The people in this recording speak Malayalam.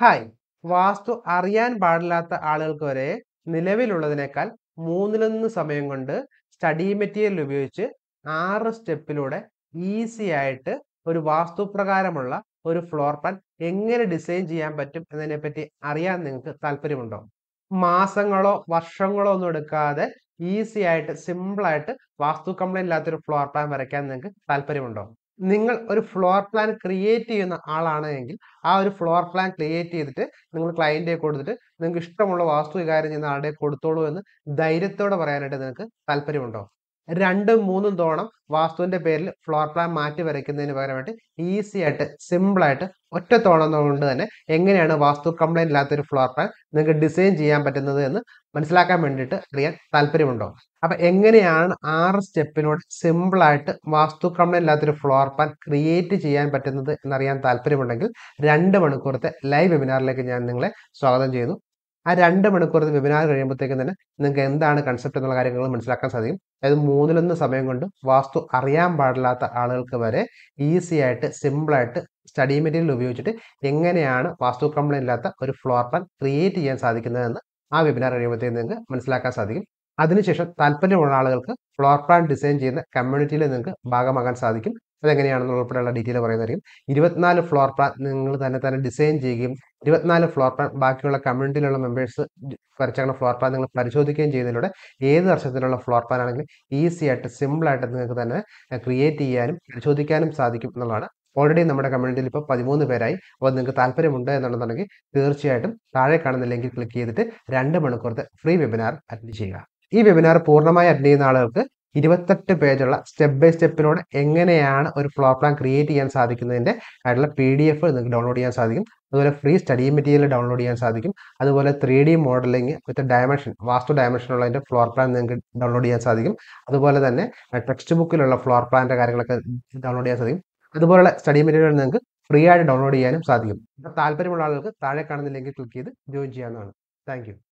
ഹായ് വാസ്തു അറിയാൻ പാടില്ലാത്ത ആളുകൾക്ക് വരെ നിലവിലുള്ളതിനേക്കാൾ മൂന്നിലൊന്ന് സമയം കൊണ്ട് സ്റ്റഡി മെറ്റീരിയൽ ഉപയോഗിച്ച് ആറ് സ്റ്റെപ്പിലൂടെ ഈസി ആയിട്ട് ഒരു വാസ്തു പ്രകാരമുള്ള ഒരു ഫ്ലോർ പ്ലാൻ എങ്ങനെ ഡിസൈൻ ചെയ്യാൻ പറ്റും എന്നതിനെപ്പറ്റി അറിയാൻ നിങ്ങൾക്ക് താല്പര്യമുണ്ടോ മാസങ്ങളോ വർഷങ്ങളോ ഒന്നും എടുക്കാതെ ഈസി ആയിട്ട് സിമ്പിളായിട്ട് വാസ്തു കംപ്ലൈൻ്റ് ഇല്ലാത്തൊരു ഫ്ലോർ പ്ലാൻ വരയ്ക്കാൻ നിങ്ങൾക്ക് താല്പര്യമുണ്ടോ നിങ്ങൾ ഒരു ഫ്ലോർ പ്ലാൻ ക്രിയേറ്റ് ചെയ്യുന്ന ആളാണ് എങ്കിൽ ആ ഒരു ഫ്ലോർ പ്ലാൻ ക്രിയേറ്റ് ചെയ്തിട്ട് നിങ്ങൾ ക്ലയൻറ്റിനെ കൊടുത്തിട്ട് നിങ്ങൾക്ക് ഇഷ്ടമുള്ള വാസ്തു വികാരം ചെയ്യുന്ന ആളുടെ കൊടുത്തോളൂ എന്ന് ധൈര്യത്തോടെ പറയാനായിട്ട് നിങ്ങൾക്ക് താല്പര്യമുണ്ടോ രണ്ടും മൂന്നും തോണം വാസ്തുവിന്റെ പേരിൽ ഫ്ലോർ പ്ലാൻ മാറ്റി വരയ്ക്കുന്നതിന് പകരമായിട്ട് ഈസി ആയിട്ട് സിമ്പിൾ ആയിട്ട് ഒറ്റ തോണം കൊണ്ട് തന്നെ എങ്ങനെയാണ് വാസ്തു കംപ്ലൈൻറ്റ് ഇല്ലാത്തൊരു ഫ്ലോർ പ്ലാൻ നിങ്ങൾക്ക് ഡിസൈൻ ചെയ്യാൻ പറ്റുന്നത് എന്ന് മനസ്സിലാക്കാൻ വേണ്ടിയിട്ട് അറിയാൻ താല്പര്യമുണ്ടോ അപ്പൊ എങ്ങനെയാണ് ആറ് സ്റ്റെപ്പിനോട് സിമ്പിളായിട്ട് ഇല്ലാത്തൊരു ഫ്ലോർ പ്ലാൻ ക്രിയേറ്റ് ചെയ്യാൻ പറ്റുന്നത് എന്നറിയാൻ താല്പര്യമുണ്ടെങ്കിൽ രണ്ട് മണിക്കൂറത്തെ ലൈവ് വെബിനാറിലേക്ക് ഞാൻ നിങ്ങളെ സ്വാഗതം ചെയ്യുന്നു ആ രണ്ട് മണിക്കൂറത്തെ വെബിനാർ കഴിയുമ്പോഴത്തേക്കും തന്നെ നിങ്ങൾക്ക് എന്താണ് കൺസെപ്റ്റ് എന്നുള്ള കാര്യങ്ങൾ മനസ്സിലാക്കാൻ സാധിക്കും അതായത് മൂന്നിലൊന്ന് സമയം കൊണ്ട് വാസ്തു അറിയാൻ പാടില്ലാത്ത ആളുകൾക്ക് വരെ ഈസി ആയിട്ട് സിമ്പിളായിട്ട് സ്റ്റഡി മെറ്റീരിയൽ ഉപയോഗിച്ചിട്ട് എങ്ങനെയാണ് വാസ്തു ഇല്ലാത്ത ഒരു ഫ്ലോർ പ്ലാൻ ക്രിയേറ്റ് ചെയ്യാൻ സാധിക്കുന്നതെന്ന് ആ വെബിനാർ കഴിയുമ്പോഴത്തേക്കും നിങ്ങൾക്ക് മനസ്സിലാക്കാൻ സാധിക്കും അതിനുശേഷം താല്പര്യമുള്ള ആളുകൾക്ക് ഫ്ലോർ പ്ലാൻ ഡിസൈൻ ചെയ്യുന്ന കമ്മ്യൂണിറ്റിയിൽ നിങ്ങൾക്ക് ഭാഗമാകാൻ സാധിക്കും അതെങ്ങനെയാണെന്ന് ഉൾപ്പെടെയുള്ള ഡീറ്റെയിൽ പറയുന്നതായിരിക്കും ഇരുപത്തിനാല് ഫ്ലോർ പ്ലാൻ നിങ്ങൾ തന്നെ തന്നെ ഡിസൈൻ ചെയ്യുകയും ഇരുപത്തിനാല് ഫ്ലോർ പ്ലാൻ ബാക്കിയുള്ള കമ്മ്യൂണിറ്റിയിലുള്ള മെമ്പേഴ്സ് വരച്ചേക്കുന്ന ഫ്ലോർ പ്ലാൻ നിങ്ങൾ പരിശോധിക്കുകയും ചെയ്യുന്നതിലൂടെ ഏത് വർഷത്തിലുള്ള ഫ്ലോർ പ്ലാൻ ആണെങ്കിലും ഈസി ആയിട്ട് സിമ്പിളായിട്ട് നിങ്ങൾക്ക് തന്നെ ക്രിയേറ്റ് ചെയ്യാനും പരിശോധിക്കാനും സാധിക്കും എന്നുള്ളതാണ് ഓൾറെഡി നമ്മുടെ കമ്മ്യൂണിറ്റിയിൽ ഇപ്പോൾ പതിമൂന്ന് പേരായി അപ്പോൾ നിങ്ങൾക്ക് താല്പര്യമുണ്ട് എന്നുണ്ടെന്നുണ്ടെങ്കിൽ തീർച്ചയായിട്ടും താഴെ കാണുന്ന ലിങ്കിൽ ക്ലിക്ക് ചെയ്തിട്ട് രണ്ട് മണിക്കൂറത്തെ ഫ്രീ വെബിനാർ അറ്റൻഡ് ചെയ്യുക ഈ വെബിനാർ പൂർണ്ണമായി അറ്റൻഡ് ചെയ്യുന്ന ആളുകൾക്ക് ഇരുപത്തെട്ട് പേജുള്ള സ്റ്റെപ്പ് ബൈ സ്റ്റെപ്പിലൂടെ എങ്ങനെയാണ് ഒരു ഫ്ലോ പ്ലാൻ ക്രിയേറ്റ് ചെയ്യാൻ സാധിക്കുന്നതിൻ്റെ ആയിട്ടുള്ള പി ഡി എഫ് നിങ്ങൾക്ക് ഡൗൺലോഡ് ചെയ്യാൻ സാധിക്കും അതുപോലെ ഫ്രീ സ്റ്റഡി മെറ്റീരിയൽ ഡൗൺലോഡ് ചെയ്യാൻ സാധിക്കും അതുപോലെ three D modelling with dimension vastu ഡയമെൻഷനുള്ള അതിൻ്റെ ഫ്ലോർ പ്ലാൻ നിങ്ങൾക്ക് ഡൗൺലോഡ് ചെയ്യാൻ സാധിക്കും അതുപോലെ തന്നെ ടെക്സ്റ്റ് ബുക്കിലുള്ള ഫ്ലോർ പ്ലാൻ്റെ കാര്യങ്ങളൊക്കെ ഡൗൺലോഡ് ചെയ്യാൻ സാധിക്കും അതുപോലെ സ്റ്റഡി മെറ്റീരിയൽ നിങ്ങൾക്ക് ഫ്രീ ആയിട്ട് ഡൗൺലോഡ് ചെയ്യാനും സാധിക്കും താല്പര്യമുള്ള ആളുകൾക്ക് താഴെ കാണുന്ന ലിങ്കിൽ ക്ലിക്ക് ചെയ്ത് ജോയിൻ ചെയ്യാവുന്നതാണ് താങ്ക്